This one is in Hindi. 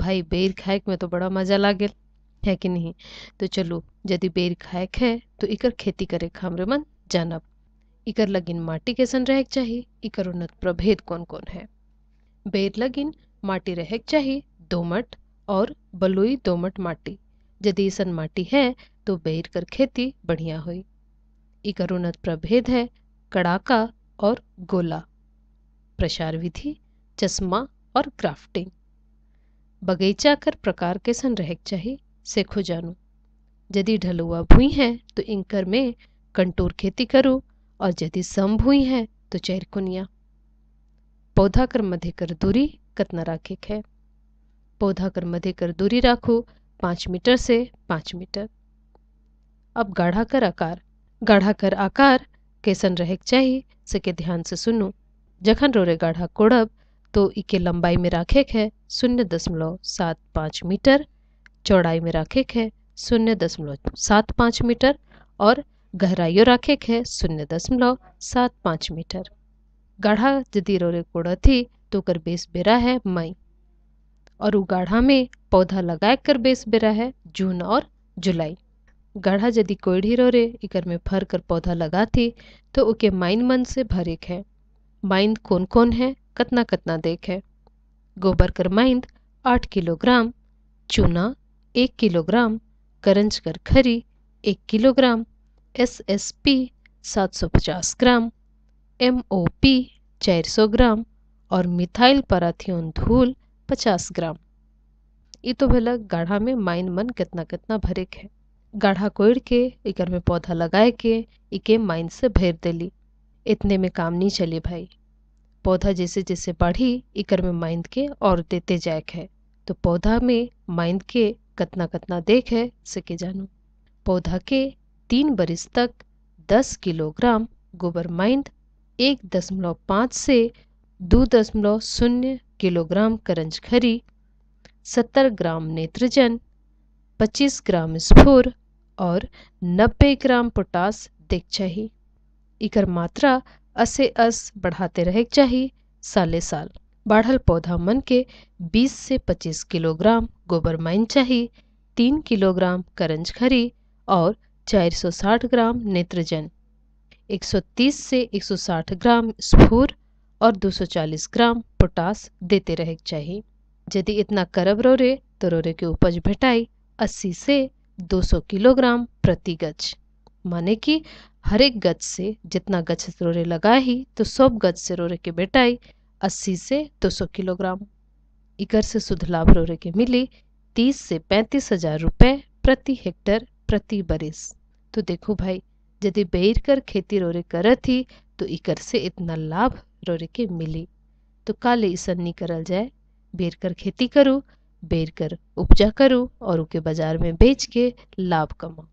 भाई बेर खायक में तो बड़ा मजा लागे है कि नहीं तो चलो यदि बेर खायक है तो इकर खेती करे हमरे मन जानब इकर लगिन माटी कैसन रहक चाहिए इकर उन्नत प्रभेद कौन कौन है बेर लगिन माटी रहक चाहिए दोमट और बलुई दोमट माटी यदि ऐसन माटी है तो बेर कर खेती बढ़िया हुई इकर उन्नत प्रभेद है कड़ाका और गोला प्रसार विधि चश्मा और क्राफ्टिंग बगीचा कर प्रकार के सन चाहिए से सेखो जानू यदि ढलुआ भूई है तो इंकर में कंटूर खेती करो और यदि सम भूई है तो चैर कुनिया पौधा कर मध्य कर दूरी कतना राखे है पौधा कर मध्य कर दूरी राखो पाँच मीटर से पाँच मीटर अब गाढ़ा कर आकार गाढ़ा कर आकार कैसन रहक चाहिए सके ध्यान से सुनो जखन रोरे गाढ़ा कोड़ब तो इके लंबाई में राखे है शून्य दशमलव सात पाँच मीटर चौड़ाई में राखे है शून्य दशमलव सात पाँच मीटर और गहराइयों राखे है शून्य दशमलव सात पाँच मीटर गाढ़ा यदि रोरे कोड़ा थी तो कर बेस बेरा है मई और उ गाढ़ा में पौधा लगा कर बेस बेरा है जून और जुलाई गढ़ा यदि कोयढ़ी रोरे इकर में फर कर पौधा लगाती तो उके माइन मन से भरिक है माइन कौन कौन है कितना कितना देख है गोबर माइंद आठ किलोग्राम चूना एक किलोग्राम करंज कर खरी एक किलोग्राम एस एस पी सात सौ पचास ग्राम एम ओ पी चार सौ ग्राम और मिथाइल पराथियोन धूल पचास ग्राम ये तो भला गाढ़ा में माइन मन कितना कितना भरेक है गाढ़ा कोड़ के इकर में पौधा लगाए के इके माइन से भर दिली इतने में काम नहीं चले भाई पौधा जैसे जैसे बढ़ी इकर में माइंद के और देते जायक है तो पौधा में माइंद के कतना कतना देख है सके जानो पौधा के तीन बरिस तक दस किलोग्राम गोबर माइंद एक दशमलव पाँच से दो दशमलव शून्य किलोग्राम करंज खरी सत्तर ग्राम नेत्रजन पच्चीस ग्राम स्फोर और नब्बे ग्राम पोटास देख चाहिए इकर मात्रा असे अस बढ़ाते रहे चाहिए साले साल बाढ़ल पौधा मन के 20 से 25 किलोग्राम गोबर माइन चाहिए 3 किलोग्राम करंज खरी और 460 ग्राम नेत्रजन 130 से 160 ग्राम स्फूर और 240 ग्राम पोटास देते रहे चाहिए यदि इतना करब रोरे तो रोरे के उपज भेटाई 80 से 200 किलोग्राम प्रति गज माने कि हर एक गज से जितना गज लगा ही तो सब गज से रोरे के बेटाई अस्सी से दो सौ किलोग्राम इकर से शुद्ध लाभ रोरे के मिली तीस से पैंतीस हजार रुपये प्रति हेक्टर प्रति बरिस तो देखो भाई यदि बेर कर खेती रोरे कर थी तो इकर से इतना लाभ रोरे के मिली तो काले नहीं करल जाए बेर कर खेती करूँ बेर कर उपजा करूँ और उसके बाजार में बेच के लाभ कमाऊँ